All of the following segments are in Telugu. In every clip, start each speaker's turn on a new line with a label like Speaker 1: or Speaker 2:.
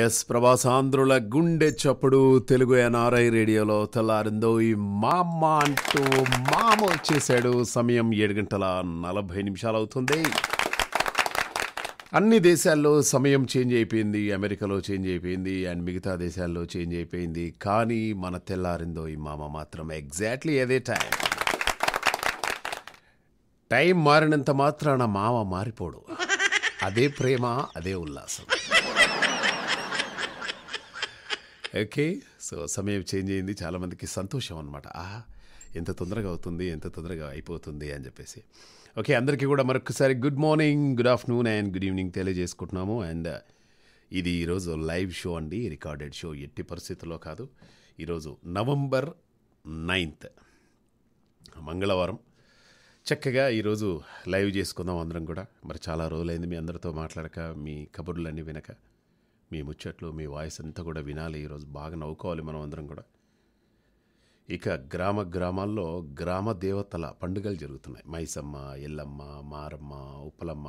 Speaker 1: ఎస్ ప్రభాసాంధ్రుల గుండె చప్పుడు తెలుగు ఎన్ఆర్ఐ రేడియోలో తెల్లారిందో ఈ మామ అంటూ మామ వచ్చేసాడు సమయం ఏడు గంటల నలభై నిమిషాలు అవుతుంది అన్ని దేశాల్లో సమయం చేంజ్ అయిపోయింది అమెరికాలో చేంజ్ అయిపోయింది అండ్ మిగతా దేశాల్లో చేంజ్ అయిపోయింది కానీ మన తెల్లారిందో ఈ మామ మాత్రం ఎగ్జాక్ట్లీ అదే టైం టైం మారినంత మాత్రాన మామ మారిపోడు అదే ప్రేమ అదే ఉల్లాసం ఓకే సో సమయం చేంజ్ అయింది చాలామందికి సంతోషం అనమాట ఆహా ఎంత తొందరగా అవుతుంది ఎంత తొందరగా అయిపోతుంది అని చెప్పేసి ఓకే అందరికీ కూడా మరొకసారి good morning good afternoon and good evening తెలియజేసుకుంటున్నాము అండ్ ఇది ఈరోజు లైవ్ షో అండి రికార్డెడ్ షో ఎట్టి పరిస్థితుల్లో కాదు ఈరోజు నవంబర్ నైన్త్ మంగళవారం చక్కగా ఈరోజు లైవ్ చేసుకుందాం అందరం కూడా మరి చాలా రోజులైంది మీ అందరితో మాట్లాడక మీ కబుర్లన్నీ వినక మీ ముచ్చట్లు మీ వాయిస్ అంతా కూడా వినాలి ఈరోజు బాగా నవ్వుకోవాలి మనం అందరం కూడా ఇక గ్రామ గ్రామాల్లో గ్రామ దేవతల పండుగలు జరుగుతున్నాయి మైసమ్మ ఎల్లమ్మ మారమ్మ ఉప్పలమ్మ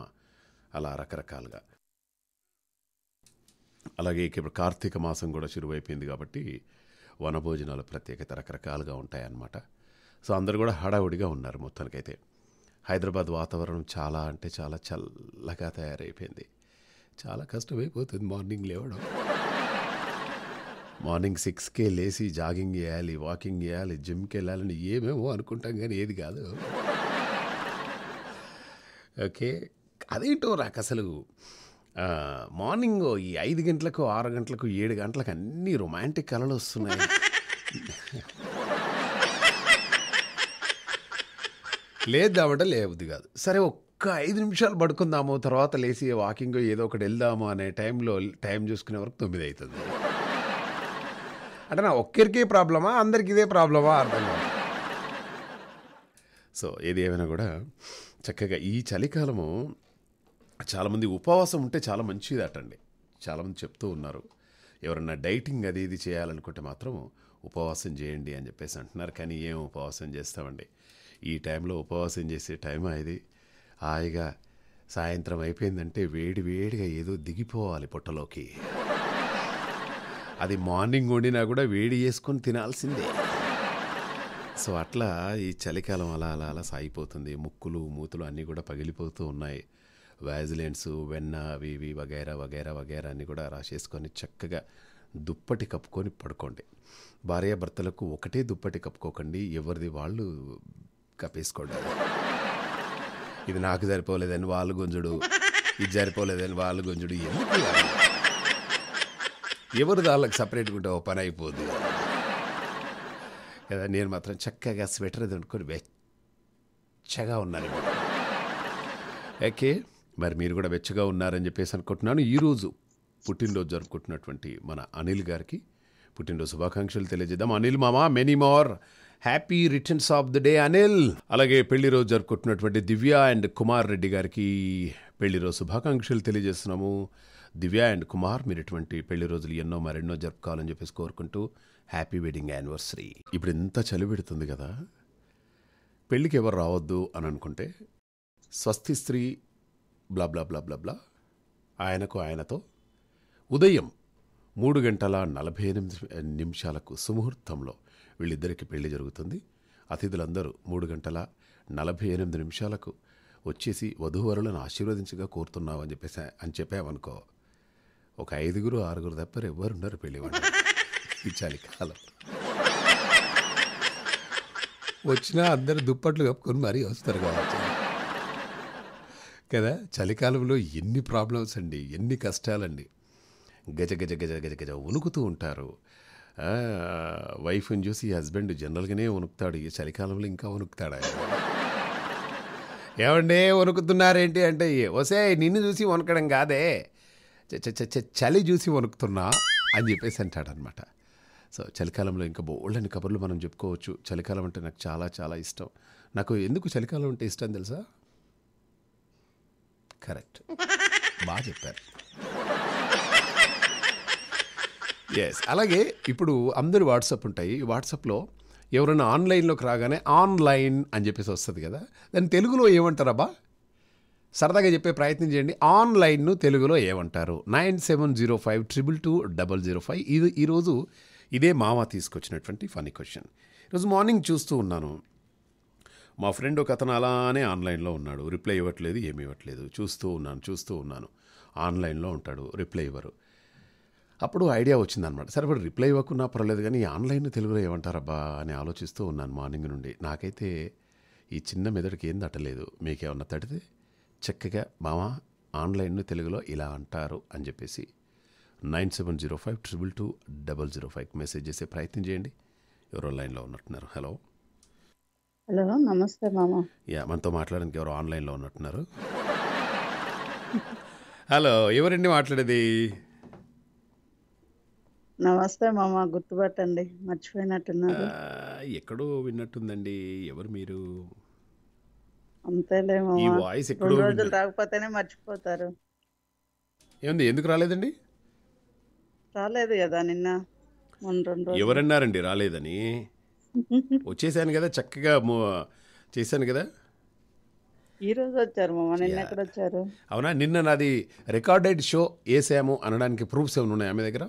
Speaker 1: అలా రకరకాలుగా అలాగే ఇక ఇప్పుడు కార్తీక మాసం కూడా శురువైపోయింది కాబట్టి భోజనాలు ప్రత్యేకత రకరకాలుగా ఉంటాయన్నమాట సో అందరు కూడా హడావుడిగా ఉన్నారు మొత్తానికైతే హైదరాబాద్ వాతావరణం చాలా అంటే చాలా చల్లగా తయారైపోయింది చాలా కష్టమైపోతుంది మార్నింగ్ లేవడం మార్నింగ్ సిక్స్కే లేచి జాగింగ్ చేయాలి వాకింగ్ చేయాలి జిమ్కి వెళ్ళాలని ఏమేమో అనుకుంటాం కానీ ఏది కాదు ఓకే అదేంటో రాక అసలు మార్నింగ్ ఈ ఐదు గంటలకు ఆరు గంటలకు ఏడు గంటలకు అన్నీ రొమాంటిక్ కళలు వస్తున్నాయి లేదు లేదామంటే లేవుద్ది కాదు సరే ఒక్క ఐదు నిమిషాలు పడుకుందాము తర్వాత లేచి వాకింగ్ ఏదో ఒకటి వెళ్దాము అనే టైంలో టైం చూసుకునే వరకు తొమ్మిది అవుతుంది అంటే నా ఒక్కరికే ప్రాబ్లమా అందరికి ఇదే ప్రాబ్లమా అర్థం కాదు సో ఏది ఏమైనా కూడా చక్కగా ఈ చలికాలము చాలామంది ఉపవాసం ఉంటే చాలా మంచిది అటండి చాలామంది చెప్తూ ఉన్నారు ఎవరన్నా డైటింగ్ అది ఇది చేయాలనుకుంటే మాత్రం ఉపవాసం చేయండి అని చెప్పేసి అంటున్నారు కానీ ఏం ఉపవాసం చేస్తామండి ఈ టైంలో ఉపవాసం చేసే టైం ఇది హాయిగా సాయంత్రం అయిపోయిందంటే వేడి వేడిగా ఏదో దిగిపోవాలి పొట్టలోకి అది మార్నింగ్ వండినా కూడా వేడి చేసుకొని తినాల్సిందే సో అట్లా ఈ చలికాలం అలా అలా అలా సాగిపోతుంది ముక్కులు మూతులు అన్నీ కూడా పగిలిపోతూ ఉన్నాయి వ్యాజిలెన్స్ వెన్న అవి ఇవి వగైరా వగైరా వగైరా అన్నీ కూడా రాసేసుకొని చక్కగా దుప్పటి కప్పుకొని పడుకోండి భార్యాభర్తలకు ఒకటే దుప్పటి కప్పుకోకండి ఎవరిది వాళ్ళు కప్పేసుకోండి ఇది నాకు సరిపోలేదని వాళ్ళు గుంజుడు ఇది సరిపోలేదని వాళ్ళు గుంజుడు ఎందుకు ఎవరు వాళ్ళకి సపరేట్ ఉంటే ఓ పని అయిపోద్ది కదా నేను మాత్రం చక్కగా స్వెటర్ అది వెచ్చగా ఉన్నాను ఓకే మరి మీరు కూడా వెచ్చగా ఉన్నారని చెప్పేసి అనుకుంటున్నాను ఈరోజు పుట్టినరోజు జరుపుకుంటున్నటువంటి మన అనిల్ గారికి పుట్టినరోజు శుభాకాంక్షలు తెలియజేద్దాం అనిల్ మామ many more happy returns of the day Anil అలాగే పెళ్లి రోజు జరుపుకుంటున్నటువంటి దివ్య అండ్ కుమార్ రెడ్డి గారికి పెళ్లి రోజు శుభాకాంక్షలు తెలియజేస్తున్నాము దివ్య అండ్ కుమార్ మీరు ఇటువంటి పెళ్లి రోజులు ఎన్నో మరెన్నో జరుపుకోవాలని చెప్పేసి కోరుకుంటూ హ్యాపీ వెడ్డింగ్ యానివర్సరీ ఇప్పుడు ఎంత చలి పెడుతుంది కదా పెళ్ళికి ఎవరు రావద్దు అని అనుకుంటే స్వస్తి స్త్రీ బ్లా బ్లా బ్లా బ్లా బ్లా ఆయనకు ఆయనతో ఉదయం మూడు గంటల నలభై ఎనిమిది నిమిషాలకు సుముహూర్తంలో వీళ్ళిద్దరికి పెళ్లి జరుగుతుంది అతిథులందరూ మూడు గంటల నలభై ఎనిమిది నిమిషాలకు వచ్చేసి వధూవరులను ఆశీర్వదించగా కోరుతున్నావు అని చెప్పేసి అని చెప్పామనుకో ఒక ఐదుగురు ఆరుగురు తప్ప ఎవరున్నారు పెళ్లి వాళ్ళు కాలం వచ్చినా అందరు దుప్పట్లు కప్పుకొని మరీ వస్తారు కావచ్చు కదా చలికాలంలో ఎన్ని ప్రాబ్లమ్స్ అండి ఎన్ని కష్టాలండి గజ గజ గజ గజ గజ వణుకుతూ ఉంటారు వైఫ్ని చూసి హస్బెండ్ జనరల్గానే వణుకుతాడు ఈ చలికాలంలో ఇంకా వణుకుతాడు ఏమండే వణుకుతున్నారేంటి అంటే వసే నిన్ను చూసి వణకడం కాదే చలి చూసి వణుకుతున్నా అని చెప్పేసి అంటాడనమాట సో చలికాలంలో ఇంకా బోల్డని కబుర్లు మనం చెప్పుకోవచ్చు చలికాలం అంటే నాకు చాలా చాలా ఇష్టం నాకు ఎందుకు చలికాలం అంటే ఇష్టం తెలుసా కరెక్ట్ బాగా చెప్పారు ఎస్ అలాగే ఇప్పుడు అందరు వాట్సాప్ ఉంటాయి వాట్సాప్లో ఎవరైనా ఆన్లైన్లోకి రాగానే ఆన్లైన్ అని చెప్పేసి వస్తుంది కదా దాన్ని తెలుగులో ఏమంటారబ్బా సరదాగా చెప్పే ప్రయత్నం చేయండి ఆన్లైన్ను తెలుగులో ఏమంటారు nine seven zero five triple two double zero five ఇది ఈరోజు ఇదే మామ తీసుకొచ్చినటువంటి ఫనీ క్వశ్చన్ ఈరోజు మార్నింగ్ చూస్తూ ఉన్నాను మా ఫ్రెండ్ ఒక అతను అలానే ఆన్లైన్లో ఉన్నాడు రిప్లై ఇవ్వట్లేదు ఏమి ఇవ్వట్లేదు చూస్తూ ఉన్నాను చూస్తూ ఉన్నాను ఆన్లైన్లో ఉంటాడు రిప్లై ఇవ్వరు అప్పుడు ఐడియా వచ్చిందనమాట సరే ఇప్పుడు రిప్లై ఇవ్వకున్నా పర్లేదు కానీ ఆన్లైన్ తెలుగులో ఏమంటారబ్బా అని ఆలోచిస్తూ ఉన్నాను మార్నింగ్ నుండి నాకైతే ఈ చిన్న మెదడుకి ఏం తట్టలేదు మీకేమన్నా తడితే చక్కగా మామ ఆన్లైన్ తెలుగులో ఇలా అంటారు అని చెప్పేసి nine seven zero five triple two double zero five message చేసే ప్రయత్నం చేయండి ఎవరో లైన్లో ఉన్నట్టున్నారు హలో
Speaker 2: హలో నమస్తే మామా
Speaker 1: యా మనతో మాట్లాడడానికి ఎవరో ఆన్లైన్లో ఉన్నట్టున్నారు హలో ఎవరండి మాట్లాడేది
Speaker 2: నమస్తే మామ గుర్తుపట్టండి మర్చిపోయినట్టున్నారు
Speaker 1: ఆహ్, ఎక్కడో విన్నట్టుందండి ఎవరు మీరు
Speaker 2: అంతేలే ఈ వాయిస్ ఎక్కడ రోజులు రాకపోతేనే మర్చిపోతారు
Speaker 1: ఏమండి ఎందుకు రాలేదండి
Speaker 2: రాలేదు కదా నిన్న మొన్న రెండు రోజులు
Speaker 1: ఎవరన్నారండి రాలేదని వచ్చేసాను కదా చక్కగా చేశాను కదా
Speaker 2: ఈ రోజు వచ్చారు మామ నిన్న ఎక్కడ వచ్చారు
Speaker 1: అవునా నిన్న నాది రికార్డెడ్ షో వేసాము అనడానికి ప్రూఫ్స్ ఏమైనా ఉన్నాయా మీ దగ్గర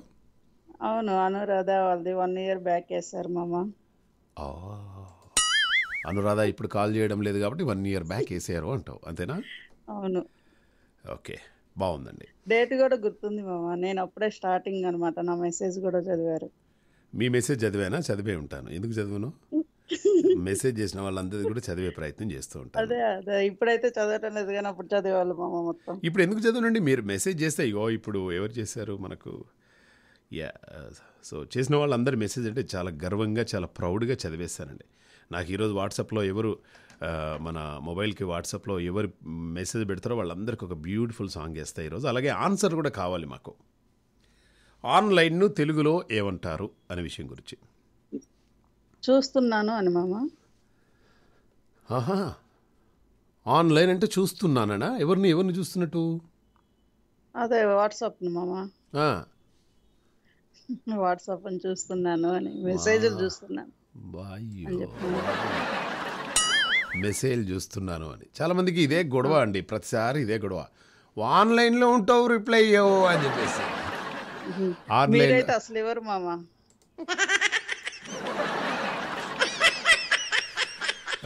Speaker 2: అవును అనురాధ వాళ్ళది వన్ ఇయర్ బ్యాక్ వేసారు మామ
Speaker 1: అనురాధ ఇప్పుడు కాల్ చేయడం లేదు కాబట్టి వన్ ఇయర్ బ్యాక్ వేసారు అంటావు అంతేనా అవును ఓకే బాగుందండి
Speaker 2: డేట్ కూడా గుర్తుంది మామ నేను అప్పుడే స్టార్టింగ్ అనమాట నా మెసేజ్ కూడా చదివారు
Speaker 1: మీ మెసేజ్ చదివానా చదివే ఉంటాను ఎందుకు చదివాను మెసేజ్ చేసిన వాళ్ళందరికీ కూడా చదివే ప్రయత్నం చేస్తూ ఉంటాను
Speaker 2: అదే అదే ఇప్పుడైతే చదవటం లేదు కానీ అప్పుడు చదివేవాళ్ళు మామ మొత్తం ఇప్పుడు
Speaker 1: ఎందుకు చదవనండి మీరు మెసేజ్ చేస్తే అయ్యో ఇప్పుడు ఎవరు చేశారు మనకు యా సో uh, చేసిన వాళ్ళందరి మెసేజ్ అంటే చాలా గర్వంగా చాలా ప్రౌడ్గా చదివేస్తానండి నాకు ఈరోజు వాట్సాప్లో ఎవరు uh, మన మొబైల్కి వాట్సాప్లో ఎవరు మెసేజ్ పెడతారో వాళ్ళందరికీ ఒక బ్యూటిఫుల్ సాంగ్ వేస్తాయి ఈరోజు అలాగే ఆన్సర్ కూడా కావాలి మాకు ఆన్లైన్ను తెలుగులో ఏమంటారు అనే విషయం గురించి
Speaker 2: చూస్తున్నాను అని మామ
Speaker 1: ఆహా ఆన్లైన్ అంటే చూస్తున్నానా ఎవరిని ఎవరిని చూస్తున్నట్టు
Speaker 2: అదే వాట్సాప్ మామ వాట్సాప్ అని చూస్తున్నాను అని మెసేజ్లు చూస్తున్నాను
Speaker 1: మెసేజ్ చూస్తున్నాను అని చాలామందికి ఇదే గొడవ అండి ప్రతిసారి ఇదే గొడవ ఆన్లైన్లో ఉంటావు రిప్లై అయ్యావు అని చెప్పేసి ఆన్లైన్
Speaker 2: అసలు ఎవరు మామా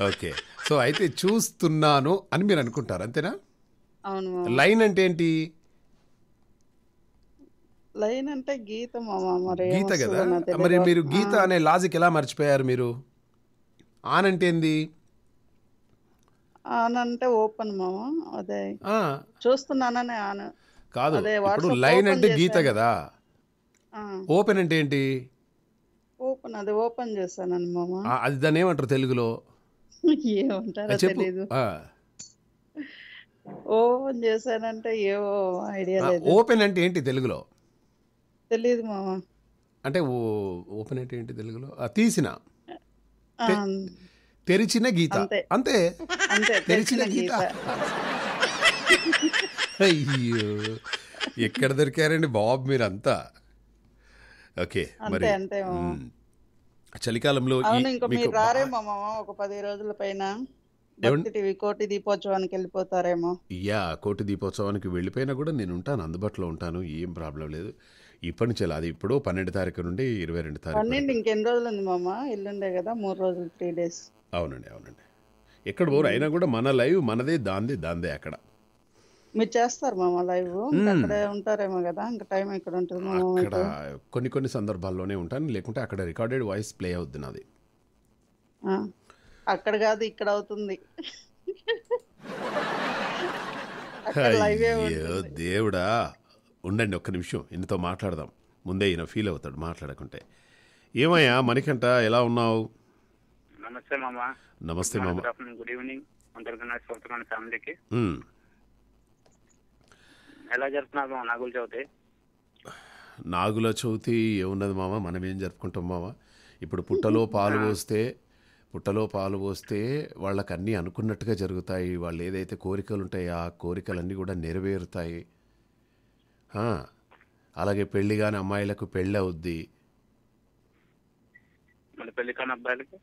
Speaker 1: ఓకే సో అయితే చూస్తున్నాను అని మీరు అనుకుంటారు అంతేనా లైన్ అంటే ఏంటి
Speaker 2: లైన్ అంటే గీత మరి గీత కదా మరి మీరు గీత అనే
Speaker 1: లాజిక్ ఎలా మర్చిపోయారు మీరు ఆన్ అంటే ఏంది
Speaker 2: ఆన్ అంటే ఓపెన్ మామ అదే చూస్తున్నాననే ఆన్
Speaker 1: కాదు ఇప్పుడు లైన్ అంటే గీత కదా ఓపెన్ అంటే ఏంటి
Speaker 2: ఓపెన్ అది ఓపెన్ చేశానండి మామ
Speaker 1: అది దాని ఏమంటారు తెలుగులో
Speaker 2: ఏమంటారో తెలియదు ఓపెన్ చేశానంటే ఏవో ఐడియా లేదు
Speaker 1: ఓపెన్ అంటే ఏంటి తెలుగులో తెలియదు మామ అంటే ఓపెన్ అయితే ఏంటి తెలుగులో తీసిన తెరిచిన గీత
Speaker 2: అంతే తెరిచిన గీత
Speaker 1: అయ్యో ఎక్కడ దొరికారండి బాబు మీరంతా ఓకే మరి చలికాలంలో
Speaker 2: ఒక పది రోజుల పైన కోటి దీపోత్సవానికి వెళ్ళిపోతారేమో
Speaker 1: యా కోటి దీపోత్సవానికి వెళ్ళిపోయినా కూడా నేను ఉంటాను అందుబాటులో ఉంటాను ఏం ప్రాబ్లం లేదు ఇప్పటి నుంచి అది ఇప్పుడు పన్నెండు తారీఖు నుండి ఇరవై రెండు తారీఖు పన్నెండు
Speaker 2: ఇంకెన్ని రోజులు ఉంది మామ ఎల్లుండే కదా మూడు రోజులు త్రీ డేస్
Speaker 1: అవునండి అవునండి ఎక్కడ పోరు అయినా కూడా మన లైవ్ మనదే దాంది దాందే అక్కడ
Speaker 2: మీరు చేస్తారు మామ లైవ్ అక్కడే ఉంటారేమో కదా ఇంకా టైం ఇక్కడ ఉంటుంది అక్కడ
Speaker 1: కొన్ని కొన్ని సందర్భాల్లోనే ఉంటాను లేకుంటే అక్కడ రికార్డెడ్ వాయిస్ ప్లే అవుద్ది నాది
Speaker 2: అక్కడ కాదు ఇక్కడ అవుతుంది అయ్యో
Speaker 1: దేవుడా ఉండండి ఒక్క నిమిషం ఇంతతో మాట్లాడదాం ముందే ఈయన ఫీల్ అవుతాడు మాట్లాడకుంటే ఏమయ్యా మణికంట ఎలా ఉన్నావు నమస్తే మామ నమస్తే మామ గుడ్ ఈవినింగ్ నా ఫ్యామిలీకి ఎలా జరుపుతున్నారు నాగుల చవితి నాగుల చవితి ఏమున్నది మామ మనం ఏం జరుపుకుంటాం మామ ఇప్పుడు పుట్టలో పాలు పోస్తే పుట్టలో పాలు పోస్తే వాళ్ళకన్నీ అనుకున్నట్టుగా జరుగుతాయి వాళ్ళు ఏదైతే కోరికలు ఉంటాయో ఆ కోరికలన్నీ కూడా నెరవేరుతాయి అలాగే పెళ్లి కాని అమ్మాయిలకు పెళ్ళి అవుద్ది పెళ్లి కాని అబ్బాయిలకు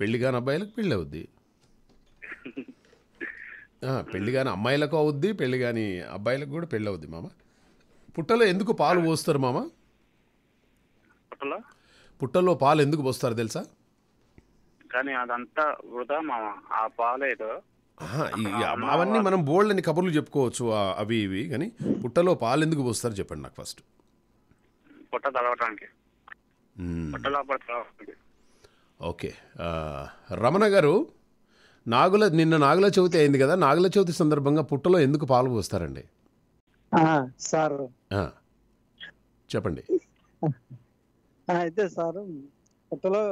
Speaker 1: పెళ్లి కాని అబ్బాయిలకు పెళ్ళి అవుద్ది పెళ్లి కాని అమ్మాయిలకు అవుద్ది పెళ్లి కాని అబ్బాయిలకు కూడా పెళ్ళి అవుద్ది మామ పుట్టలో ఎందుకు పాలు పోస్తారు మామ పుట్టలో పుట్టలో పాలు ఎందుకు పోస్తారు తెలుసా కానీ అదంతా వృధా మామ ఆ పాలేదో అవన్నీ మనం బోల్డ్ అని కబుర్లు చెప్పుకోవచ్చు అవి ఇవి కానీ పుట్టలో పాలు ఎందుకు పోస్తారు చెప్పండి నాకు ఫస్ట్ పుట్ట తడవటానికి ఓకే రమణ గారు నాగుల నిన్న నాగుల చవితి అయింది కదా నాగుల చవితి సందర్భంగా పుట్టలో ఎందుకు పాలు పోస్తారండి సార్ చెప్పండి
Speaker 2: అయితే సార్ పుట్టలో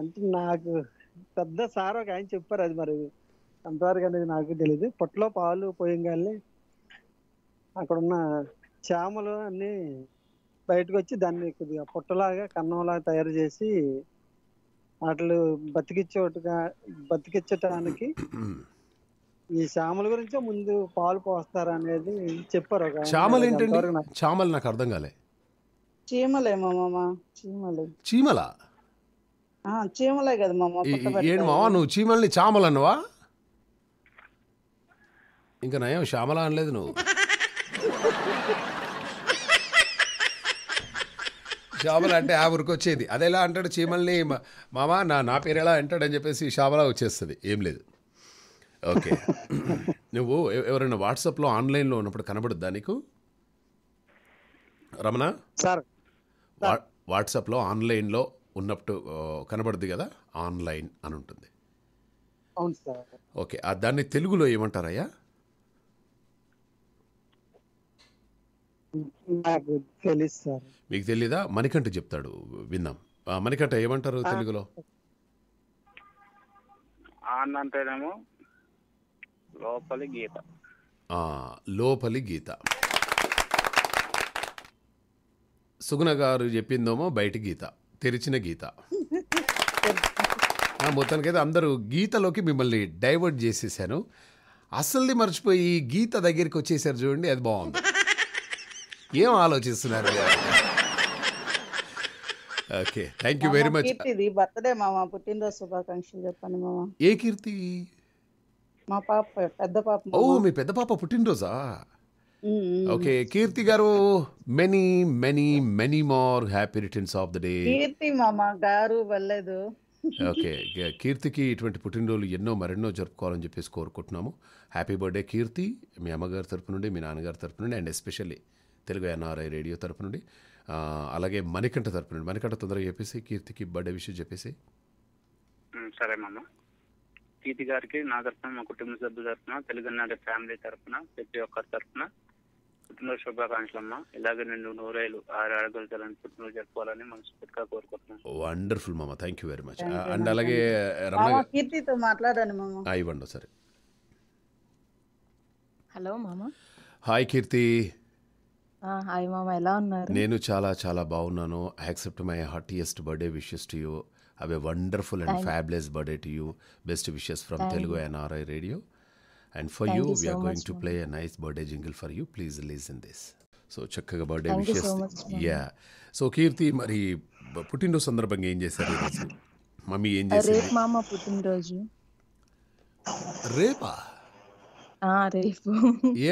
Speaker 2: అంటే నాకు పెద్ద సార్ ఒక ఆయన చెప్పారు అది మరి ఎంతవరకు అనేది నాకు తెలియదు పొట్టలో పాలు పోయంగానే అక్కడ ఉన్న చేమలు అన్ని బయటకు వచ్చి దాన్ని కొద్దిగా పొట్టలాగా కన్నంలాగా తయారు చేసి వాటిలు బతికిచ్చోటుగా బతికిచ్చటానికి ఈ చేమల గురించే ముందు పాలు పోస్తారు అనేది చెప్పారు చామలు
Speaker 1: చేమలు నాకు అర్థం కాలే
Speaker 2: చీమలేమో మామ చీమలు చీమలా చీమలే కదా మామ ఏంటి మామ నువ్వు
Speaker 1: చీమల్ని చామలు అన్నవా ఇంకా నయం శ్యామల అనలేదు నువ్వు శ్యామల అంటే ఆ ఊరికి వచ్చేది అదే ఎలా అంటాడు చీమల్ని మామ నా నా పేరు ఎలా అంటాడని చెప్పేసి శ్యామల వచ్చేస్తుంది ఏం లేదు ఓకే నువ్వు ఎవరైనా వాట్సాప్లో ఆన్లైన్లో ఉన్నప్పుడు కనబడుద్దా నీకు రమణ సార్ వాట్సాప్లో ఆన్లైన్లో ఉన్నప్పుడు కనబడుద్ది కదా ఆన్లైన్ అని ఉంటుంది అవును సార్ ఓకే దాన్ని తెలుగులో ఏమంటారయ్యా మీకు తెలీదా మణికంఠ చెప్తాడు విన్నాం మణికంఠ ఏమంటారు తెలుగులో లోపలి గీత లోపలి గీత సుగుణ గారు చెప్పిందేమో బయట గీత తెరిచిన గీత మొత్తానికైతే అందరూ గీతలోకి మిమ్మల్ని డైవర్ట్ చేసేసాను అస్సల్ది మర్చిపోయి గీత దగ్గరికి వచ్చేసారు చూడండి అది బాగుంది ఏం ఆలోచిస్తున్నారు okay thank you very much
Speaker 2: ఇది బర్త్డే మామ పుట్టినరోజు శుభాకాంక్షలు చెప్పండి మామ ఏ కీర్తి మా పాప
Speaker 1: పెద్ద పాప ఓ మీ పెద్ద పాప పుట్టినరోజా ఓకే కీర్తి గారు many many many more happy returns of the day
Speaker 2: Keerthi మామ గారు వెళ్ళలేదు ఓకే
Speaker 1: కీర్తికి ఇటువంటి పుట్టినరోజులు ఎన్నో మరెన్నో జరుపుకోవాలని చెప్పేసి కోరుకుంటున్నాము హ్యాపీ బర్త్డే కీర్తి మీ అమ్మగారి తరపు నుండి మీ నాన్నగారి తరపు నుండి and especially Telugu NRI radio తరపు నుండి అలాగే మణికంఠ తరపు నుండి మణికంఠ తొందరగా చెప్పేసి కీర్తికి బర్త్డే విషయం చెప్పేసి సరే మామ కీర్తి గారికి నా తరఫున మా కుటుంబ సభ్యుల తరఫున తెలుగు ఫ్యామిలీ తరఫున ప్రతి ఒక్కరి తరఫున పుట్టినరోజు శుభాకాంక్షలమ్మా ఇలాగే నేను నూరేళ్ళు ఆరు పుట్టినరోజు జరుపుకోవాలని మనస్ఫూర్తిగా కోరుకుంటున్నాను వండర్ఫుల్ మామ thank you very much and అలాగే
Speaker 2: కీర్తితో మామ
Speaker 1: ఇవ్వండి సరే హలో మామ హాయ్ కీర్తి
Speaker 3: హాయ్ మామ ఎలా ఉన్నారు నేను
Speaker 1: చాలా చాలా బాగున్నాను accept my heartiest birthday wishes to you అవి wonderful and fabulous birthday to you best wishes from Telugu NRI radio and for you we're going to play a nice birthday jingle for you please in this so చక్కగా birthday wishes yeah so Keerthi మరి పుట్టినరోజు సందర్భంగా ఏం చేశారు ఈరోజు మమ్మీ ఏం చేశారు రేపు
Speaker 3: మామ పుట్టినరోజు
Speaker 1: రేపా రేపు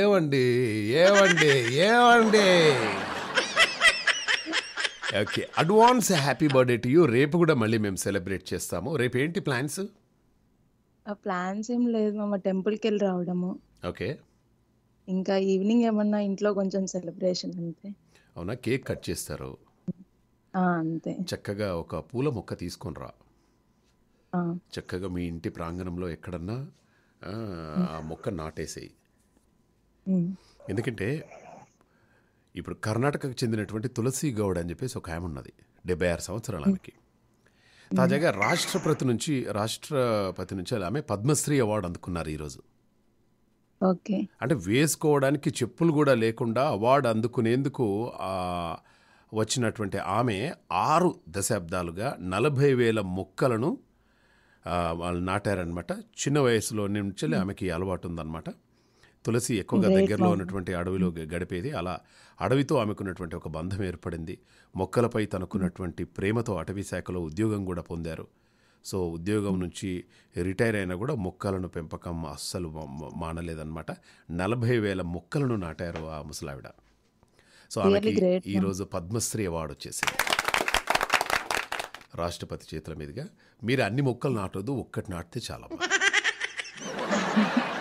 Speaker 1: ఏమండి ఏమండి ఏమండి okay advance happy birthday to you రేపు కూడా మళ్ళీ మేము సెలబ్రేట్ చేస్తాము రేపు ఏంటి ప్లాన్స్
Speaker 3: ప్లాన్స్ ఏం లేదు మామ టెంపుల్కి వెళ్ళి రావడము ఓకే ఇంకా ఈవినింగ్ ఏమన్నా ఇంట్లో కొంచెం సెలబ్రేషన్ అంతే
Speaker 1: అవునా కేక్ కట్ చేస్తారు ఆ, అంతే చక్కగా ఒక పూల మొక్క తీసుకొని రా ఆ, చక్కగా మీ ఇంటి ప్రాంగణంలో ఎక్కడన్నా ఆ, మొక్క నాటేసేయి ఎందుకంటే ఇప్పుడు కర్ణాటకకు చెందినటువంటి తులసి గౌడ్ అని చెప్పేసి ఒక ఆమె ఉన్నది డెబ్బై ఆరు సంవత్సరాలకి తాజాగా రాష్ట్రపతి నుంచి రాష్ట్రపతి నుంచి ఆమె పద్మశ్రీ అవార్డు అందుకున్నారు ఈరోజు ఓకే అంటే వేసుకోవడానికి చెప్పులు కూడా లేకుండా అవార్డు అందుకునేందుకు వచ్చినటువంటి ఆమె ఆరు దశాబ్దాలుగా నలభై వేల మొక్కలను వాళ్ళు నాటారనమాట చిన్న వయసులో నుంచి ఆమెకి అలవాటు ఉందన్నమాట తులసి ఎక్కువగా దగ్గరలో ఉన్నటువంటి అడవిలో గడిపేది అలా అడవితో ఆమెకున్నటువంటి ఒక బంధం ఏర్పడింది మొక్కలపై తనకున్నటువంటి ప్రేమతో అటవీ శాఖలో ఉద్యోగం కూడా పొందారు సో ఉద్యోగం నుంచి రిటైర్ అయినా కూడా మొక్కలను పెంపకం అస్సలు మానలేదన్నమాట నలభై వేల మొక్కలను నాటారు ఆ ముసలావిడ సో ఆమెకి ఈరోజు పద్మశ్రీ అవార్డు వచ్చేసింది రాష్ట్రపతి చేతుల మీదుగా మీరు అన్ని మొక్కలు నాటొద్దు ఒక్కటి నాటితే చాలా బాగుంది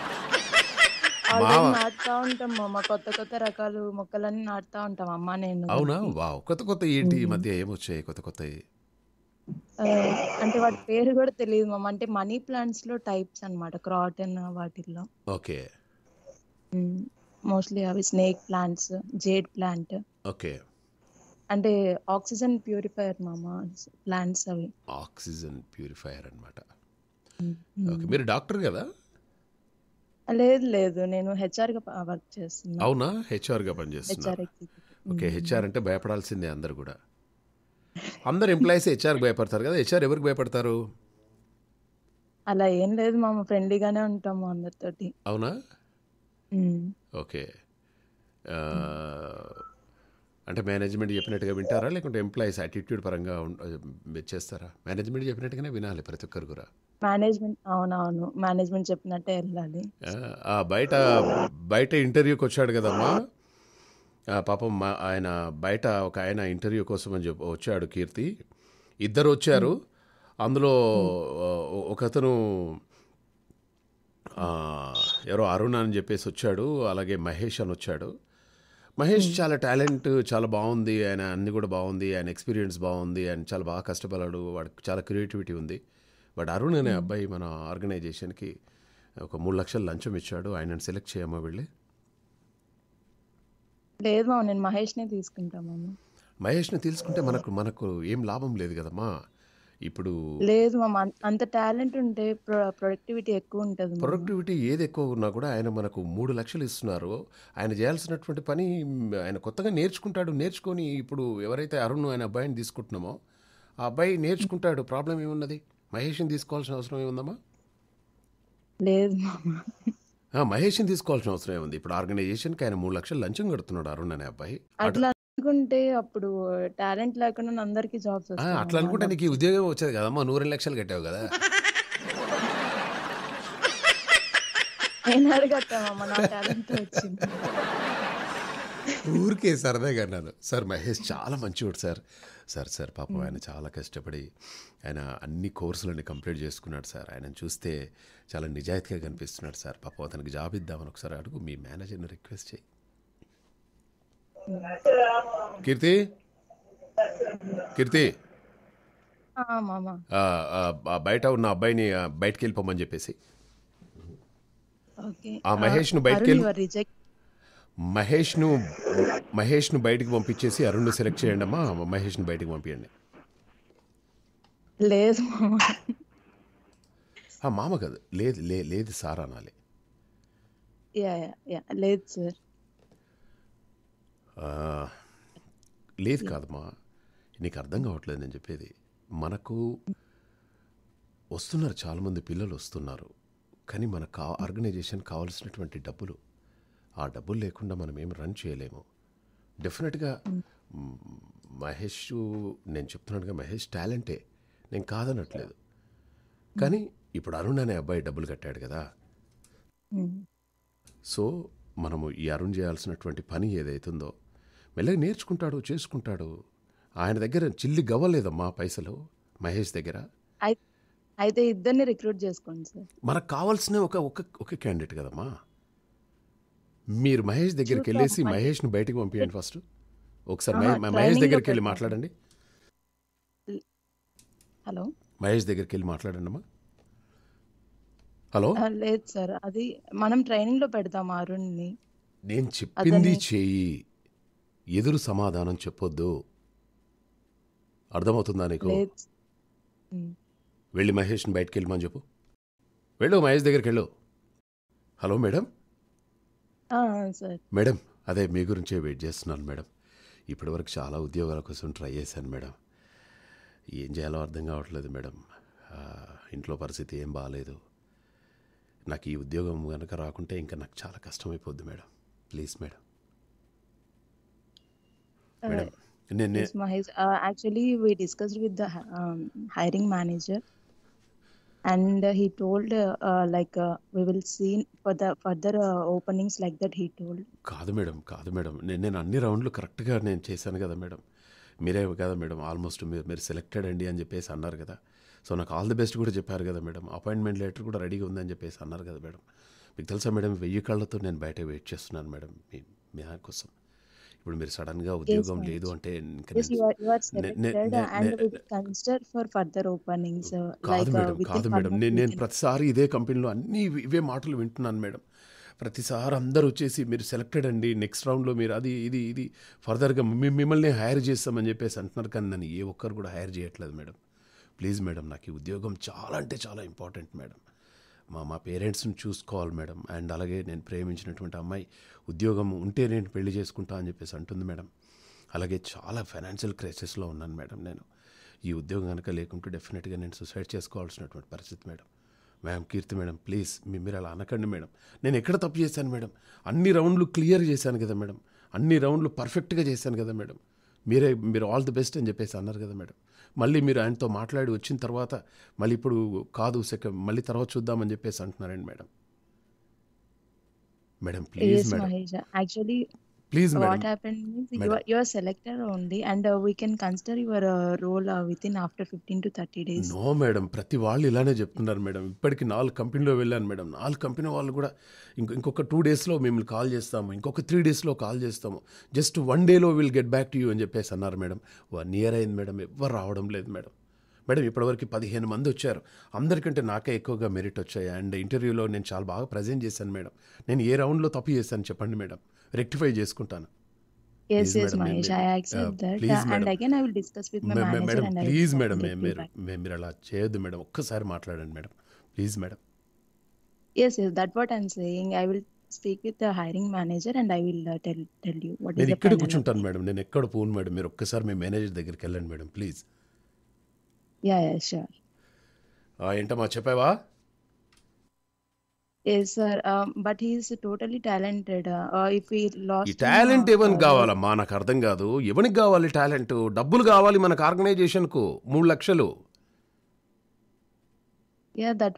Speaker 1: ఆల్రెడీ
Speaker 3: నాటుతా ఉంటాం అమ్మ కొత్త కొత్త రకాలు మొక్కలన్నీ నాటుతా ఉంటాం అమ్మ నేను అవునా
Speaker 1: వావ్ కొత్త కొత్త ఏంటి ఈ మధ్య ఏమొచ్చాయి కొత్త కొత్తవి
Speaker 3: అంటే వాటి పేరు కూడా తెలియదు మామ అంటే మనీ ప్లాంట్స్ లో టైప్స్ అన్నమాట క్రాటన్ వాటిల్లో ఓకే మోస్ట్లీ అవి snake plants jade plant okay అంటే ఆక్సిజన్ ప్యూరిఫైయర్ మామ ప్లాంట్స్ అవి
Speaker 1: ఆక్సిజన్ ప్యూరిఫైయర్ అన్నమాట ఓకే మీరు డాక్టర్ కదా
Speaker 3: లేదు లేదు నేను హెచ్ఆర్గా వర్క్ చేస్తున్నా అవునా
Speaker 1: హెచ్ఆర్గా పని చేస్తున్నా ఓకే హెచ్ఆర్ అంటే భయపడాల్సిందే అందరు కూడా అందరు ఎంప్లాయీస్ హెచ్ఆర్ భయపడతారు కదా హెచ్ఆర్ ఎవరికి భయపడతారు
Speaker 3: అలా ఏం లేదు మా ఫ్రెండ్లీగానే ఉంటాము అందరితోటి
Speaker 1: అవునా ఓకే అంటే మేనేజ్మెంట్ చెప్పినట్టుగా వింటారా లేకుంటే ఎంప్లాయీస్ యాటిట్యూడ్ పరంగా చేస్తారా మేనేజ్మెంట్ చెప్పినట్టుగానే వినాలి ప్రతి ఒక్కరు కూడా
Speaker 3: మేనేజ్మెంట్ అవునవును మేనేజ్మెంట్ చెప్పినట్టే వెళ్ళాలి
Speaker 1: బయట బయట ఇంటర్వ్యూకి వచ్చాడు కదమ్మా పాపం మా ఆయన బయట ఒక ఆయన ఇంటర్వ్యూ కోసం అని చెప్పి వచ్చాడు కీర్తి ఇద్దరు వచ్చారు అందులో ఒకతను ఎవరో అరుణ అని చెప్పేసి వచ్చాడు అలాగే మహేష్ అని వచ్చాడు మహేష్ చాలా టాలెంట్ చాలా బాగుంది ఆయన అన్ని కూడా బాగుంది ఆయన ఎక్స్పీరియన్స్ బాగుంది ఆయన చాలా బాగా కష్టపడాడు వాడికి చాలా క్రియేటివిటీ ఉంది బట్ అరుణ్ అనే అబ్బాయి మన ఆర్గనైజేషన్కి ఒక మూడు లక్షలు లంచం ఇచ్చాడు ఆయన సెలెక్ట్ చేయమ్మా వెళ్ళి
Speaker 3: లేదు మామ నేను మహేష్నే తీసుకుంటామమ్మా
Speaker 1: మహేష్ని తీసుకుంటే మనకు మనకు ఏం లాభం లేదు కదమ్మా ఇప్పుడు
Speaker 3: లేదు అంత టాలెంట్ ఉంటే ప్రొడక్టివిటీ ఎక్కువ ఉంటుంది
Speaker 1: ప్రొడక్టివిటీ ఏది ఎక్కువ ఉన్నా కూడా ఆయన మనకు మూడు లక్షలు ఇస్తున్నారు ఆయన చేయాల్సినటువంటి పని ఆయన కొత్తగా నేర్చుకుంటాడు నేర్చుకొని ఇప్పుడు ఎవరైతే అరుణ్ ఆయన అబ్బాయిని తీసుకుంటున్నామో ఆ అబ్బాయి నేర్చుకుంటాడు ప్రాబ్లం ఏమున్నది మహేష్ని తీసుకోవాల్సిన అవసరం ఏముందమ్మా లేదు మహేష్ని తీసుకోవాల్సిన అవసరం ఏముంది ఇప్పుడు ఆర్గనైజేషన్ ఆయన మూడు లక్షలు లంచం కడుతున్నాడు అరుణ్ అనే అబ్బాయి అట్లా
Speaker 3: అనుకుంటే అప్పుడు టాలెంట్ లేకుండా అందరికీ జాబ్స్ అట్లా అనుకుంటే
Speaker 1: నీకు ఉద్యోగం వచ్చేది కదమ్మా నువ్వు రెండు లక్షలు కట్టావు కదా ఊరికే సరదాగా అన్నాను సార్ మహేష్ చాలా మంచివాడు సార్ సార్ సార్ పాపం ఆయన చాలా కష్టపడి ఆయన అన్ని కోర్సులని కంప్లీట్ చేసుకున్నాడు సార్ ఆయన చూస్తే చాలా నిజాయితీగా కనిపిస్తున్నాడు సార్ పాపం అతనికి జాబ్ ఇద్దామని ఒకసారి అడుగు మీ మేనేజర్ని రిక్వెస్ట్ చేయి కీర్తి కీర్తి బయట ఉన్న అబ్బాయిని బయటకు వెళ్ళిపోమని చెప్పేసి
Speaker 3: ఆ మహేష్ ను బయటకు
Speaker 1: మహేష్ను మహేష్ను బయటకు పంపించేసి అరుణ్ సెలెక్ట్ చేయండి అమ్మా మహేష్ను బయటకు పంపించండి లేదు మామ కాదు లేదు లేదు సార్ అనాలి లేదు సార్ లేదు కాదమ్మా నీకు అర్థం కావట్లేదు నేను చెప్పేది మనకు వస్తున్నారు చాలామంది పిల్లలు వస్తున్నారు కానీ మన కా ఆర్గనైజేషన్ కావాల్సినటువంటి డబ్బులు ఆ డబ్బులు లేకుండా మనం ఏం రన్ చేయలేము డెఫినెట్గా మహేష్ నేను చెప్తున్నాడుగా మహేష్ టాలెంటే నేను కాదనట్లేదు కానీ ఇప్పుడు అరుణ్ అనే అబ్బాయి డబ్బులు కట్టాడు కదా సో మనము ఈ అరుణ్ చేయాల్సినటువంటి పని ఏదైతుందో మెల్లగా నేర్చుకుంటాడు చేసుకుంటాడు ఆయన దగ్గర చిల్లి గవ్వలేదమ్మా పైసలు మహేష్ దగ్గర
Speaker 3: అయితే ఇద్దరిని రిక్రూట్ చేసుకోండి సార్
Speaker 1: మనకు కావాల్సిన ఒక ఒక క్యాండిడేట్ కదమ్మా మీరు మహేష్ దగ్గరికి వెళ్ళేసి మహేష్ను బయటకు పంపించండి ఫస్ట్ ఒకసారి మహేష్ దగ్గరికి వెళ్ళి మాట్లాడండి హలో మహేష్ దగ్గరికి వెళ్ళి మాట్లాడండి అమ్మా హలో
Speaker 3: లేదు సార్ అది మనం ట్రైనింగ్ లో పెడతాం అరుణ్ని
Speaker 1: నేను చెప్పింది చెయ్యి ఎదురు సమాధానం చెప్పొద్దు అర్థమవుతుందా నీకు వెళ్ళి మహేష్ని బయటకు వెళ్ళమని చెప్పు వెళ్ళు మహేష్ దగ్గరికి వెళ్ళు హలో మేడం మేడం అదే మీ గురించే వెయిట్ చేస్తున్నాను మేడం ఇప్పటివరకు చాలా ఉద్యోగాల కోసం ట్రై చేశాను మేడం ఏం చేయాలో అర్థం కావట్లేదు మేడం ఇంట్లో పరిస్థితి ఏం బాగాలేదు నాకు ఈ ఉద్యోగం కనుక రాకుంటే ఇంకా నాకు చాలా కష్టమైపోద్ది మేడం ప్లీజ్ మేడం మేడం నేను
Speaker 3: actually we discussed with the hiring manager and he told like we will seen for the further openings like that he told
Speaker 1: కాదు మేడం కాదు మేడం నేను నేను అన్ని రౌండ్లు కరెక్ట్గా నేను చేశాను కదా మేడం మీరే కదా మేడం ఆల్మోస్ట్ మీరు మీరు సెలెక్టెడ్ అండి అని చెప్పేసి అన్నారు కదా సో నాకు ఆల్ ది బెస్ట్ కూడా చెప్పారు కదా మేడం అపాయింట్మెంట్ లెటర్ కూడా రెడీగా ఉందని చెప్పేసి అన్నారు కదా మేడం మీకు తెలుసా మేడం వెయ్యి కాళ్ళతో నేను బయట వెయిట్ చేస్తున్నాను మేడం మీ కోసం ఇప్పుడు మీరు సడన్ గా ఉద్యోగం లేదు అంటే uh, uh,
Speaker 3: కాదు మేడం కాదు మేడం నేను
Speaker 1: ప్రతిసారి ఇదే కంపెనీలో అన్ని ఇవే మాటలు వింటున్నాను మేడం ప్రతిసారి అందరు వచ్చేసి మీరు సెలెక్టెడ్ అండి నెక్స్ట్ రౌండ్లో మీరు అది ఇది ఇది ఫర్దర్గా మిమ్మల్ని హైర్ చేస్తామని చెప్పేసి అంటున్నారు కానీ నన్ను ఏ ఒక్కరు కూడా హైర్ చేయట్లేదు మేడం ప్లీజ్ మేడం నాకు ఈ ఉద్యోగం చాలా అంటే చాలా ఇంపార్టెంట్ మేడం మా మా పేరెంట్స్ని చూసుకోవాలి మేడం అండ్ అలాగే నేను ప్రేమించినటువంటి అమ్మాయి ఉద్యోగం ఉంటే నేను పెళ్లి చేసుకుంటా అని చెప్పేసి అంటుంది మేడం అలాగే చాలా ఫైనాన్షియల్ క్రైసిస్లో ఉన్నాను మేడం నేను ఈ ఉద్యోగం కనుక లేకుంటే డెఫినెట్గా నేను సూసైడ్ చేసుకోవాల్సినటువంటి పరిస్థితి madam ma'am Keerthi madam please మీరు అలా అనకండి మేడం నేను ఎక్కడ తప్పు చేశాను మేడం అన్ని రౌండ్లు క్లియర్ చేశాను కదా మేడం అన్ని రౌండ్లు పర్ఫెక్ట్గా చేశాను కదా మేడం మీరే మీరు ఆల్ ది బెస్ట్ అని చెప్పేసి అన్నారు కదా మేడం మళ్ళీ మీరు ఆయనతో మాట్లాడి వచ్చిన తర్వాత మళ్ళీ ఇప్పుడు కాదు సెకండ్ మళ్ళీ తర్వాత చూద్దామని చెప్పేసి అంటున్నారండి madam madam please madam actually please madam. What happened
Speaker 3: is madam. you are, you are selected only, and uh, we can consider your 15 uh, uh, to 30 days.
Speaker 1: No madam ప్రతి వాళ్ళు ఇలానే చెప్తున్నారు మేడం ఇప్పటికి నాలుగు కంపెనీలో వెళ్ళాను మేడం నాలుగు కంపెనీ వాళ్ళు కూడా ఇంక ఇంకొక టూ డేస్లో మిమ్మల్ని కాల్ చేస్తాము ఇంకొక త్రీ డేస్లో కాల్ చేస్తాము జస్ట్ వన్ డేలో will get back to you అని చెప్పేసి అన్నారు మేడం వన్ ఇయర్ అయింది మేడం ఎవ్వరు రావడం లేదు మేడం మేడం ఇప్పటివరకు పదిహేను మంది వచ్చారు అందరికంటే నాకే ఎక్కువగా మెరిట్ వచ్చాయి అండ్ ఇంటర్వ్యూలో నేను చాలా బాగా ప్రజెంట్ చేశాను మేడం నేను ఏ రౌండ్లో తప్పు చేశాను చెప్పండి మేడం రెక్టిఫై చేసుకుంటాను
Speaker 3: ప్లీజ్ మేడం uh, మేము
Speaker 1: మీరు అలా చేయొద్దు మేడం ఒక్కసారి మాట్లాడండి madam please madam
Speaker 3: yes yes that what I'm saying I will speak with hiring manager and I will tell tell you what నేను ఇక్కడ కూర్చుంటాను
Speaker 1: మేడం నేను ఎక్కడ పోను మేడం మీరు ఒక్కసారి మీ మేనేజర్ దగ్గరికి వెళ్ళండి madam please
Speaker 3: yeah yeah sure
Speaker 1: ఏంటమ్మా చెప్పావా
Speaker 3: yes sir but he's talented if ఈ టాలెంట్ ఏమని uh, కావాలమ్మా
Speaker 1: నాకు అర్థం కాదు ఎవనికి కావాలి టాలెంట్ డబ్బులు కావాలి మనకు ఆర్గనైజేషన్ కు మూడు లక్షలు
Speaker 3: యా ద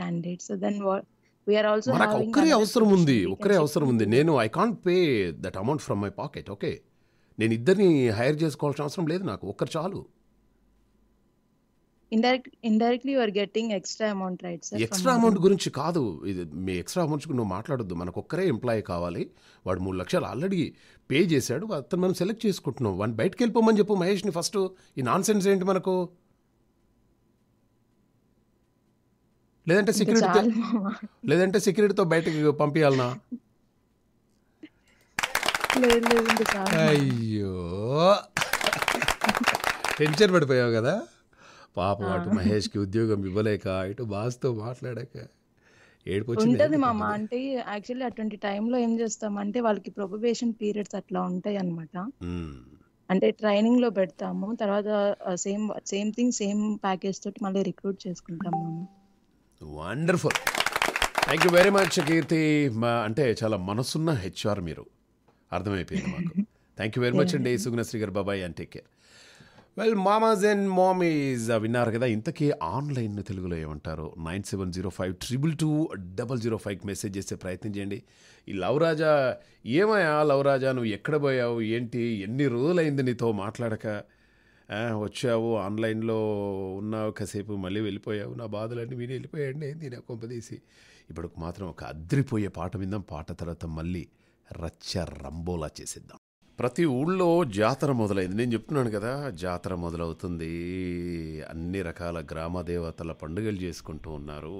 Speaker 3: క్యాండిడేట్స్ దెన్ ఒక్కరే అవసరం
Speaker 1: ఉంది ఒక్కరే అవసరం ఉంది నేను I can't pay that amount from my pocket okay నేను ఇద్దరిని హైర్ చేసుకోవాల్సిన అవసరం లేదు నాకు ఒక్కరు చాలు
Speaker 3: ఇండైరెక్ట్లీ ఎక్స్ట్రా అమౌంట్
Speaker 1: గురించి కాదు ఇది మీ ఎక్స్ట్రా అమౌంట్ నువ్వు మాట్లాడద్దు మనకు ఒక్కరే ఎంప్లాయీ కావాలి వాడు మూడు లక్షలు ఆల్రెడీ పే చేశాడు అతను మనం సెలెక్ట్ చేసుకుంటున్నాం వాడిని బయటకు వెళ్ళిపోమని చెప్పు మహేష్ని ఫస్ట్ ఈ నాన్ సెన్స్ ఏంటి మనకు లేదంటే సెక్యూరిటీ లేదంటే సెక్యూరిటీతో బయటకు పంపించాలనా లేదు అయ్యో టెన్షన్ పడిపోయావు కదా పాపం అటు మహేష్కి ఉద్యోగం ఇవ్వలేక ఇటు బాస్తో మాట్లాడాక ఏడిపోతుంది
Speaker 3: మామ అంటే యాక్చువల్లీ అటువంటి టైంలో ఏం చేస్తాం అంటే వాళ్ళకి ప్రొబేషన్ పీరియడ్స్ అట్లా ఉంటాయి అనమాట అంటే ట్రైనింగ్ లో పెడతాము తర్వాత same same thing same package తోటి మళ్ళీ రిక్రూట్ చేసుకుంటాం
Speaker 1: wonderful thank you very much Keerthi అంటే చాలా మనసున్న హెచ్ఆర్ మీరు అర్థమైపోయింది మాకు థ్యాంక్ యూ వెరీ మచ్ అండి సుగుణశ్రీ గారు బాబాయ్ అండ్ టేక్ కేర్ వెల్ మామాజ్ అండ్ మామీస్ విన్నారు కదా ఇంతకీ ఆన్లైన్ తెలుగులో ఏమంటారు nine seven zero five triple two double zero ఫైవ్కి మెసేజ్ చేసే ప్రయత్నం చేయండి ఈ రాజా ఏమయ్యా రాజా నువ్వు ఎక్కడ పోయావు ఏంటి ఎన్ని రోజులైంది నీతో మాట్లాడక వచ్చావు ఆన్లైన్లో ఉన్నావు కాసేపు మళ్ళీ వెళ్ళిపోయావు నా బాధలన్నీ మీరు వెళ్ళిపోయాడు ఏంది నాకు కొంపదీసి ఇప్పుడు మాత్రం ఒక అద్రిపోయే పాట విందాం పాట తర్వాత మళ్ళీ రచ్చ రంబోలా చేసేద్దాం ప్రతి ఊళ్ళో జాతర మొదలైంది నేను చెప్తున్నాను కదా జాతర మొదలవుతుంది అన్ని రకాల గ్రామ దేవతల పండుగలు చేసుకుంటూ ఉన్నారు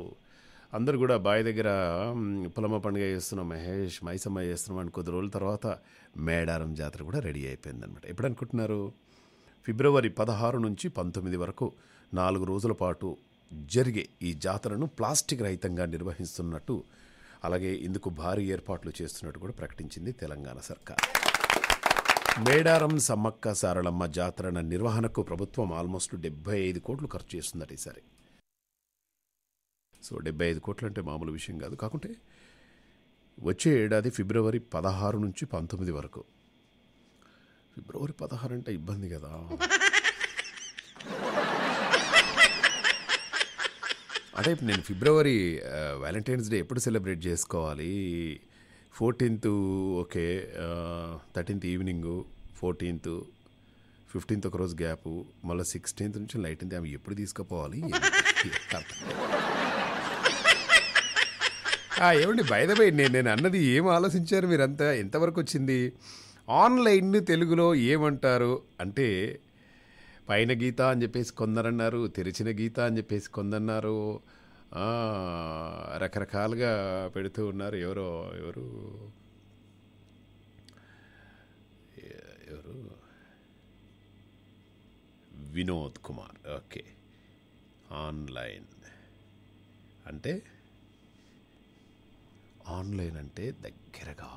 Speaker 1: అందరు కూడా బాయ్ దగ్గర పులమ పండుగ చేస్తున్నాం మహేష్ మైసమ్మ చేస్తున్నాం అని కొద్ది రోజుల తర్వాత మేడారం జాతర కూడా రెడీ అయిపోయింది అనమాట ఎప్పుడు అనుకుంటున్నారు ఫిబ్రవరి పదహారు నుంచి పంతొమ్మిది వరకు నాలుగు రోజుల పాటు జరిగే ఈ జాతరను ప్లాస్టిక్ రహితంగా నిర్వహిస్తున్నట్టు అలాగే ఇందుకు భారీ ఏర్పాట్లు చేస్తున్నట్టు కూడా ప్రకటించింది తెలంగాణ సర్కార్ మేడారం సమ్మక్క సారళమ్మ జాతరన నిర్వహణకు ప్రభుత్వం ఆల్మోస్ట్ డెబ్బై ఐదు కోట్లు ఖర్చు చేస్తుందట ఈసారి సో డెబ్బై ఐదు కోట్లు అంటే మామూలు విషయం కాదు కాకుంటే వచ్చే ఏడాది ఫిబ్రవరి పదహారు నుంచి పంతొమ్మిది వరకు ఫిబ్రవరి పదహారు అంటే ఇబ్బంది కదా అంటే నేను ఫిబ్రవరి వ్యాలంటైన్స్ డే ఎప్పుడు సెలబ్రేట్ చేసుకోవాలి fourteenth okay thirteenth evening fourteenth fifteenth ఒక రోజు గ్యాప్ మళ్ళీ సిక్స్టీన్త్ నుంచి నైన్టీన్త్ ఆమె ఎప్పుడు తీసుకుపోవాలి ఏమండి బయదబై నేను నేను అన్నది ఏం ఆలోచించారు మీరంతా ఎంతవరకు వచ్చింది ఆన్లైన్ తెలుగులో ఏమంటారు అంటే పైన గీత అని చెప్పేసి కొందరన్నారు తెరిచిన గీత అని చెప్పేసి కొందన్నారు రకరకాలుగా పెడుతూ ఉన్నారు ఎవరో ఎవరు ఎవరు వినోద్ కుమార్ ఓకే ఆన్లైన్ అంటే ఆన్లైన్ అంటే దగ్గరగా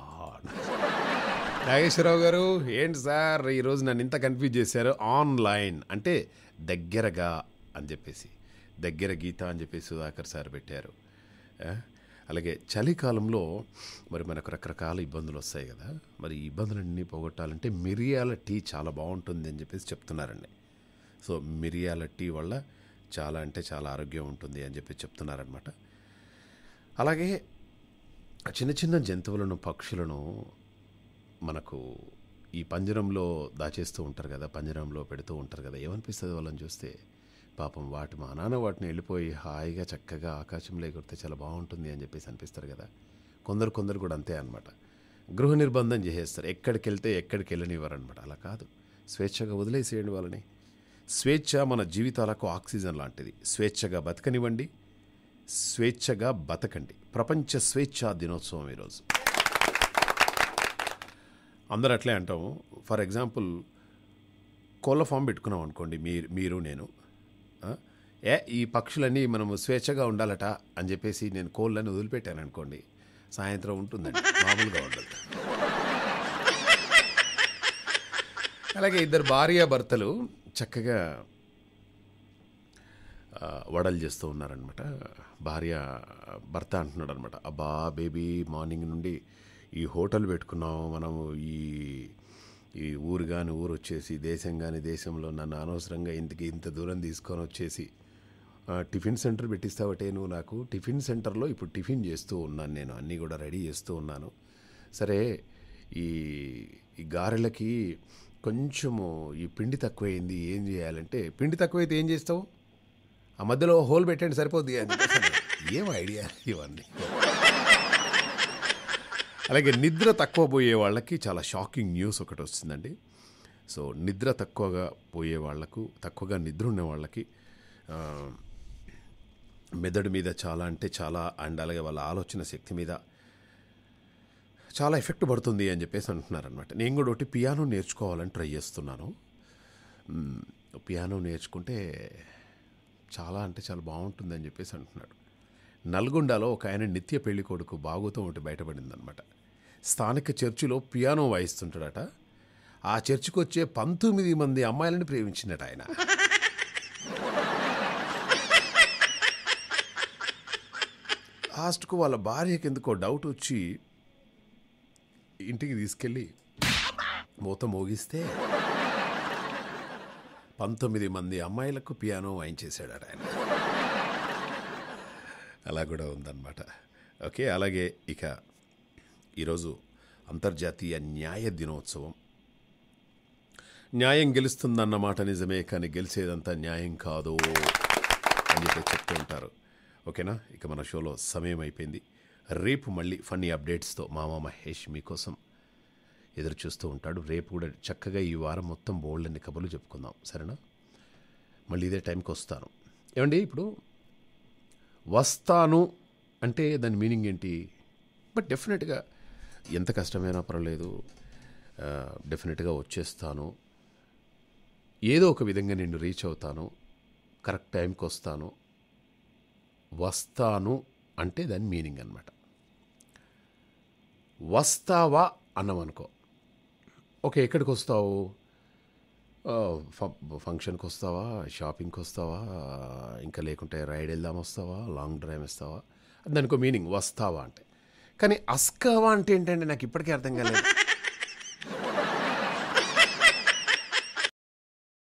Speaker 1: నాగేశ్వరరావు గారు ఏంటి సార్ ఈరోజు నన్ను ఇంత కన్ఫ్యూజ్ చేశారు ఆన్లైన్ అంటే దగ్గరగా అని చెప్పేసి దగ్గర గీత అని చెప్పేసి సుధాకర్ సార్ పెట్టారు అలాగే చలికాలంలో మరి మనకు రకరకాల ఇబ్బందులు వస్తాయి కదా మరి ఈ ఇబ్బందులన్నీ పోగొట్టాలంటే మిరియాల టీ చాలా బాగుంటుంది అని చెప్పేసి చెప్తున్నారండి సో మిరియాల టీ వల్ల చాలా అంటే చాలా ఆరోగ్యం ఉంటుంది అని చెప్పి చెప్తున్నారనమాట అలాగే చిన్న చిన్న జంతువులను పక్షులను మనకు ఈ పంజరంలో దాచేస్తూ ఉంటారు కదా పంజరంలో పెడుతూ ఉంటారు కదా ఏమనిపిస్తుంది వాళ్ళని చూస్తే పాపం వాటి మా నాన్న వాటిని వెళ్ళిపోయి హాయిగా చక్కగా ఆకాశంలో ఎగురితే చాలా బాగుంటుంది అని చెప్పేసి అనిపిస్తారు కదా కొందరు కొందరు కూడా అంతే అనమాట గృహ నిర్బంధం చేసేస్తారు ఎక్కడికి వెళ్తే ఎక్కడికి వెళ్ళనివ్వరనమాట అలా కాదు స్వేచ్ఛగా వదిలేసేయండి వాళ్ళని స్వేచ్ఛ మన జీవితాలకు ఆక్సిజన్ లాంటిది స్వేచ్ఛగా బతకనివ్వండి స్వేచ్ఛగా బతకండి ప్రపంచ స్వేచ్ఛా దినోత్సవం ఈరోజు అందరూ అట్లే అంటాము ఫర్ ఎగ్జాంపుల్ కోళ్ళ ఫామ్ పెట్టుకున్నాం అనుకోండి మీరు మీరు నేను ఏ ఈ పక్షులన్నీ మనం స్వేచ్ఛగా ఉండాలట అని చెప్పేసి నేను కోళ్ళని వదిలిపెట్టాను అనుకోండి సాయంత్రం ఉంటుందండి మామూలుగా ఉండదు అలాగే ఇద్దరు భార్యాభర్తలు చక్కగా వడలు చేస్తూ ఉన్నారనమాట భార్య భర్త అంటున్నాడు అనమాట అబ్బా బేబీ మార్నింగ్ నుండి ఈ హోటల్ పెట్టుకున్నాం మనము ఈ ఈ ఊరు కానీ ఊరు వచ్చేసి దేశం కానీ దేశంలో నన్ను అనవసరంగా ఇంతకి ఇంత దూరం తీసుకొని వచ్చేసి టిఫిన్ సెంటర్ పెట్టిస్తావటే నువ్వు నాకు టిఫిన్ సెంటర్లో ఇప్పుడు టిఫిన్ చేస్తూ ఉన్నాను నేను అన్నీ కూడా రెడీ చేస్తూ ఉన్నాను సరే ఈ ఈ గారెలకి కొంచెము ఈ పిండి తక్కువైంది ఏం చేయాలంటే పిండి తక్కువైతే ఏం చేస్తావు ఆ మధ్యలో హోల్ పెట్టండి సరిపోద్ది అని ఏం ఐడియా ఇవన్నీ అలాగే నిద్ర తక్కువ పోయే వాళ్ళకి చాలా షాకింగ్ న్యూస్ ఒకటి వస్తుందండి సో నిద్ర తక్కువగా పోయే వాళ్లకు తక్కువగా నిద్ర ఉన్న వాళ్ళకి మెదడు మీద చాలా అంటే చాలా అండ్ అలాగే వాళ్ళ ఆలోచన శక్తి మీద చాలా ఎఫెక్ట్ పడుతుంది అని చెప్పేసి అంటున్నారనమాట నేను కూడా ఒకటి పియానో నేర్చుకోవాలని ట్రై చేస్తున్నాను పియానో నేర్చుకుంటే చాలా అంటే చాలా బాగుంటుందని చెప్పేసి అంటున్నాడు నల్గొండలో ఒక ఆయన నిత్య పెళ్లి కొడుకు బాగోతం ఒకటి బయటపడిందనమాట స్థానిక చర్చిలో పియానో వాయిస్తుంటాడట ఆ చర్చికి వచ్చే పంతొమ్మిది మంది అమ్మాయిలను ప్రేమించినట ఆయన లాస్ట్కు వాళ్ళ భార్యకి ఎందుకో డౌట్ వచ్చి ఇంటికి తీసుకెళ్ళి మూత మోగిస్తే పంతొమ్మిది మంది అమ్మాయిలకు పియానో వాయించేశాడు ఆయన అలా కూడా ఉందన్నమాట ఓకే అలాగే ఇక ఈరోజు అంతర్జాతీయ న్యాయ దినోత్సవం న్యాయం గెలుస్తుందన్నమాట నిజమే కానీ గెలిచేదంతా న్యాయం కాదు అని చెప్పి చెప్తూ ఉంటారు ఓకేనా ఇక మన షోలో సమయం అయిపోయింది రేపు మళ్ళీ ఫన్నీ అప్డేట్స్తో మామ మహేష్ మీకోసం ఎదురు చూస్తూ ఉంటాడు రేపు కూడా చక్కగా ఈ వారం మొత్తం బోల్డ్ అన్ని కబుర్లు చెప్పుకుందాం సరేనా మళ్ళీ ఇదే టైంకి వస్తాను ఏమండి ఇప్పుడు వస్తాను అంటే దాని మీనింగ్ ఏంటి బట్ డెఫినెట్గా ఎంత కష్టమైనా పర్వాలేదు డెఫినెట్గా వచ్చేస్తాను ఏదో ఒక విధంగా నేను రీచ్ అవుతాను కరెక్ట్ టైంకి వస్తాను వస్తాను అంటే దాని మీనింగ్ అనమాట వస్తావా అన్నామనుకో ఓకే ఎక్కడికి వస్తావు ఫంక్షన్కి వస్తావా షాపింగ్కి వస్తావా ఇంకా లేకుంటే రైడ్ వెళ్దాం వస్తావా లాంగ్ డ్రైవ్ ఇస్తావా దానికి మీనింగ్ వస్తావా అంటే కానీ అస్కావా అంటే ఏంటంటే నాకు ఇప్పటికీ అర్థం కాలేదు